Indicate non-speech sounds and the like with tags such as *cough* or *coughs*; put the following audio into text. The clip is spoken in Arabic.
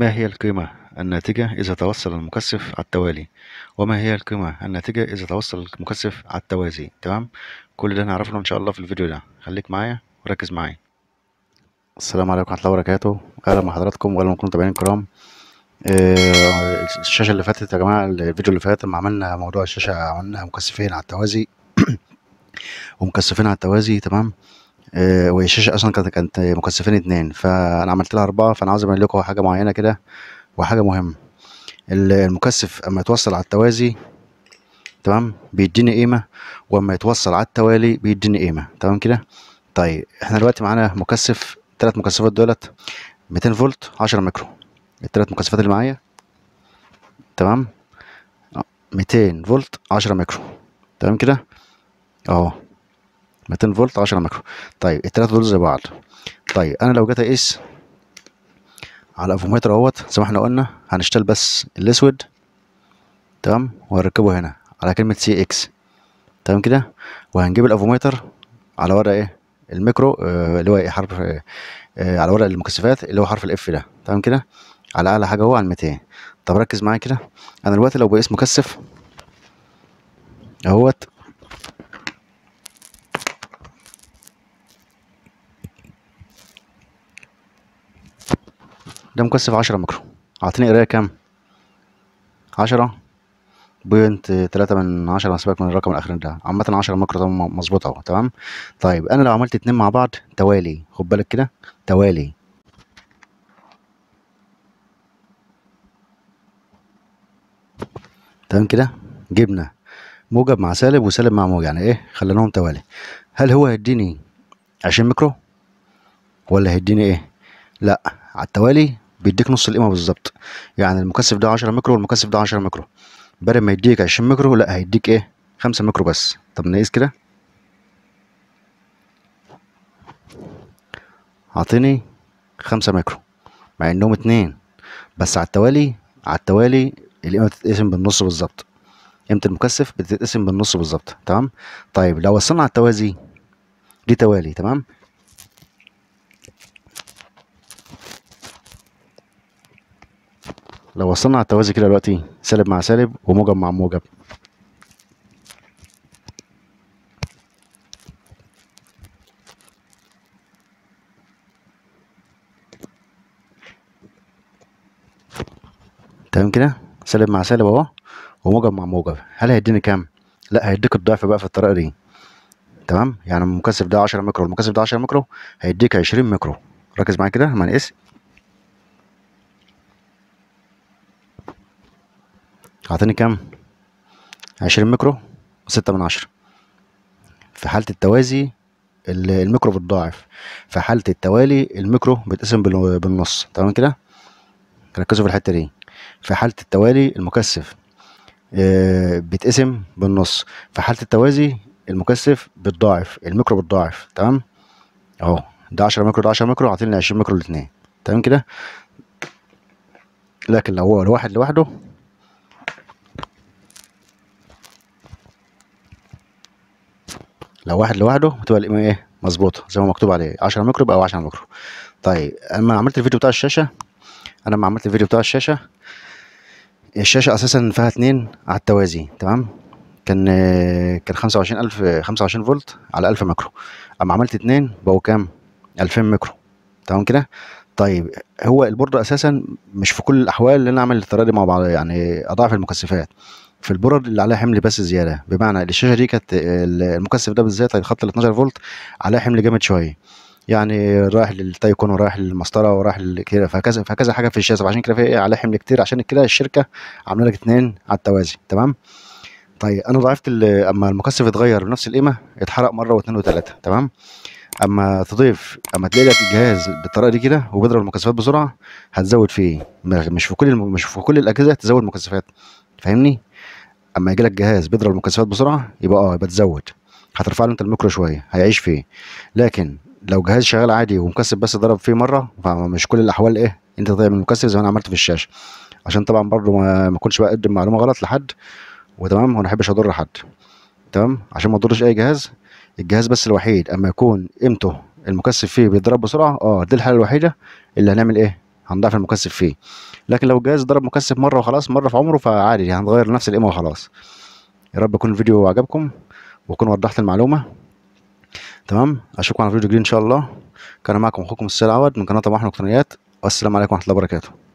ما هي القيمة الناتجة إذا توصل المكثف على التوالي وما هي القيمة الناتجة إذا توصل المكثف على التوازي تمام كل ده هنعرفه إن شاء الله في الفيديو ده خليك معايا وركز معايا السلام عليكم ورحمة الله وبركاته أهلا بحضراتكم وأهلا بكم متابعين الكرام آه، الشاشة اللي فاتت يا جماعة الفيديو اللي فات لما عملنا موضوع الشاشة عملنا مكثفين على التوازي *coughs* ومكثفين على التوازي تمام آه، وهي الشاشه اصلا كانت كانت مكثفين اتنين فانا عملت لها اربعه فانا عاوز اعمل لكم حاجه معينه كده وحاجه مهمه المكثف اما يتوصل على التوازي تمام بيديني قيمه واما يتوصل على التوالي بيديني قيمه تمام كده طيب احنا دلوقتي معانا مكثف الثلاث مكثفات دولت 200 فولت 10 مايكرو الثلاث مكثفات اللي معايا تمام 200 آه، فولت 10 مايكرو تمام كده اهو 200 فولت 10 مايكرو طيب الثلاثه دول زي بعض طيب انا لو جيت اقيس على افوميتر اهوت زي ما احنا قلنا هنشتغل بس الاسود تمام وهنركبه هنا على كلمه سي اكس تمام كده وهنجيب الافوميتر على ورقه ايه الميكرو آه اللي هو ايه حرف آه, آه، على ورق المكثفات اللي هو حرف الاف ده تمام كده على اعلى حاجه هو على 200 طب ركز معايا كده انا دلوقتي لو بقيس مكثف اهوت ده مكثف عشرة ميكرو اعطيني قرايه كام 10 بوينت تلاتة من عشرة سيبك من الرقم الأخير ده عامة عشرة ميكرو ده مظبوط أهو تمام طيب أنا لو عملت اتنين مع بعض توالي خد بالك كده توالي تمام كده جبنا موجب مع سالب وسالب مع موجب يعني ايه خليناهم توالي هل هو هيديني عشرين ميكرو ولا هيديني ايه لا على التوالي بيديك نص القيمه بالظبط يعني المكثف ده 10 ميكرو والمكثف ده 10 ميكرو بدل ما يديك 20 ميكرو لا هيديك ايه 5 ميكرو بس طب نقيس كده اعطيني 5 ميكرو مع انهم اتنين بس على التوالي على التوالي القيمه بتتقسم بالنص بالظبط قيمه المكثف بتتقسم بالنص بالظبط تمام طيب لو وصلنا على التوازي دي توالي تمام لو وصلنا على التوازي كده دلوقتي سالب مع سالب وموجب مع موجب تمام كده سالب مع سالب اهو وموجب مع موجب هل هيديني كام لا هيديك الضعف بقى في الطريقه دي تمام يعني المكثف ده 10 ميكرو المكثف ده 10 ميكرو هيديك 20 ميكرو ركز معايا كده هنقيس اعطيني كام عشرين ميكرو وستة من عشرة في حالة التوازي الميكرو بتضاعف في حالة التوالي الميكرو بيتقسم بالنص تمام كده ركزوا في الحتة دي في حالة التوالي المكثف آه، بيتقسم بالنص في حالة التوازي المكثف بتضاعف الميكرو بتضاعف تمام اهو ده 10 ميكرو ده 10 ميكرو عاطيني 20 ميكرو الاثنين تمام كده لكن لو هو الواحد لوحده لو واحد لوحده بتبقى القيمه ايه مظبوطه زي ما مكتوب عليه 10 ميكرو بقى 10 ميكرو طيب اما عملت الفيديو بتاع الشاشه انا لما عملت الفيديو بتاع الشاشه الشاشه اساسا فيها اتنين على التوازي تمام كان كان 25000 25 فولت على 1000 ميكرو اما عملت اتنين بقوا كام 2000 ميكرو تمام كده طيب هو البورده اساسا مش في كل الاحوال ان انا اعمل الطريقه دي مع بعض يعني اضاعف المكثفات في البرد اللي عليها حمل بس زياده بمعنى الشاشه دي كانت المكثف ده بالذات الخط ال 12 فولت عليها حمل جامد شويه يعني رايح للتايكون ورايح للمسطره ورايح كده فكذا فكذا حاجه في الشاشه عشان كده في إيه، عليها حمل كتير عشان كده الشركه عامله لك اتنين على التوازي تمام طيب انا ضعفت اما المكثف اتغير بنفس القيمه اتحرق مره واثنين وثلاثه تمام اما تضيف اما تلاقي لك الجهاز بالطريقه دي كده وبيضرب المكثفات بسرعه هتزود فيه مش في كل مش في كل الاجهزه تزود مكثفات فاهمني اما يجي لك جهاز بيضرب المكثفات بسرعه يبقى اه يبقى تزود هترفع له انت الميكرو شويه هيعيش فيه لكن لو جهاز شغال عادي ومكثف بس ضرب فيه مره فمش كل الاحوال ايه انت تضيع من المكثف زي ما انا عملت في الشاشه عشان طبعا برضه ما, ما كنتش بقدم معلومه غلط لحد وتمام وما احبش اضر حد تمام عشان ما اضرش اي جهاز الجهاز بس الوحيد اما يكون قيمته المكثف فيه بيضرب بسرعه اه دي الحاله الوحيده اللي هنعمل ايه هنضعف المكثف فيه لكن لو الجهاز ضرب مكثف مره وخلاص مره في عمره فعادي هنغير نفس القيمه وخلاص يا رب يكون الفيديو عجبكم واكون وضحت المعلومه تمام اشوفكم على فيديو جديد ان شاء الله كان معكم اخوكم السيد عوض من قناه طموح الالكترونيات والسلام عليكم ورحمه الله وبركاته